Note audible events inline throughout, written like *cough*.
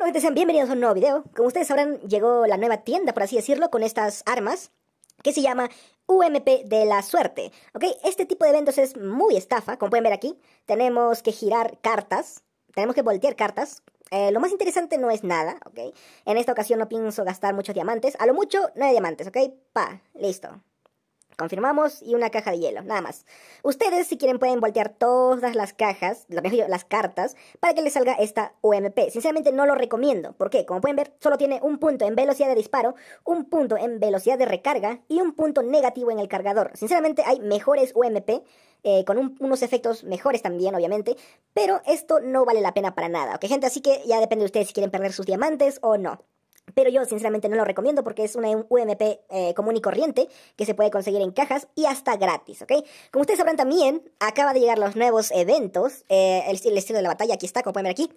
bueno sean bienvenidos a un nuevo video. Como ustedes sabrán, llegó la nueva tienda, por así decirlo, con estas armas que se llama UMP de la suerte. ¿Ok? Este tipo de eventos es muy estafa, como pueden ver aquí. Tenemos que girar cartas, tenemos que voltear cartas. Eh, lo más interesante no es nada, ¿ok? En esta ocasión no pienso gastar muchos diamantes, a lo mucho no hay diamantes, ¿ok? Pa, listo confirmamos, y una caja de hielo, nada más. Ustedes, si quieren, pueden voltear todas las cajas, las cartas, para que les salga esta UMP. Sinceramente no lo recomiendo, porque, como pueden ver, solo tiene un punto en velocidad de disparo, un punto en velocidad de recarga y un punto negativo en el cargador. Sinceramente hay mejores UMP, eh, con unos efectos mejores también, obviamente, pero esto no vale la pena para nada, ¿ok, gente? Así que ya depende de ustedes si quieren perder sus diamantes o no. Pero yo sinceramente no lo recomiendo porque es una UMP eh, común y corriente que se puede conseguir en cajas y hasta gratis, ¿ok? Como ustedes sabrán también, acaba de llegar los nuevos eventos, eh, el, estilo de la batalla aquí está, como pueden ver aquí.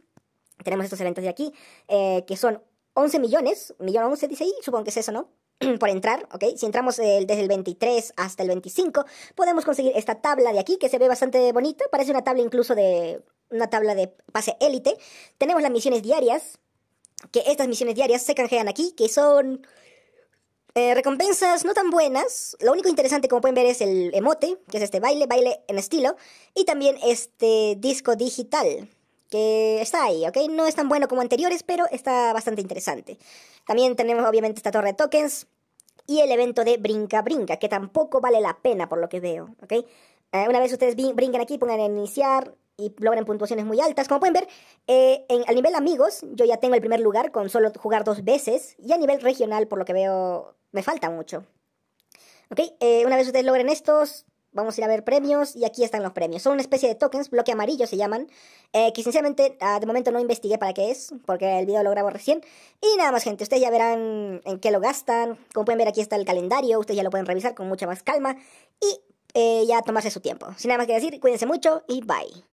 Tenemos estos eventos de aquí, eh, que son 11 millones, millón 11 dice ahí, supongo que es eso, ¿no? *clears throat* por entrar, ¿ok? Si entramos desde el 23 hasta el 25, podemos conseguir esta tabla de aquí que se ve bastante bonita, parece una tabla incluso de una tabla de pase élite. Tenemos las misiones diarias, que estas misiones diarias se canjean aquí, que son eh, recompensas no tan buenas. Lo único interesante, como pueden ver, es el emote, que es este baile, baile en estilo, y también este disco digital, que está ahí, ¿ok? No es tan bueno como anteriores, pero está bastante interesante. También tenemos, obviamente, esta torre de tokens y el evento de Brinca Brinca, que tampoco vale la pena por lo que veo, ¿ok? Eh, una vez ustedes brinquen aquí, pongan iniciar y logren puntuaciones muy altas. Como pueden ver, eh, en, al nivel amigos, yo ya tengo el primer lugar con solo jugar dos veces. Y a nivel regional, por lo que veo, me falta mucho. Ok, eh, una vez ustedes logren estos, vamos a ir a ver premios y aquí están los premios. Son una especie de tokens, bloque amarillo se llaman, eh, que sinceramente ah, de momento no investigué para qué es, porque el video lo grabo recién. Y nada más gente, ustedes ya verán en qué lo gastan. Como pueden ver aquí está el calendario, ustedes ya lo pueden revisar con mucha más calma. Y eh, ya tomarse su tiempo. Sin nada más que decir, cuídense mucho y bye.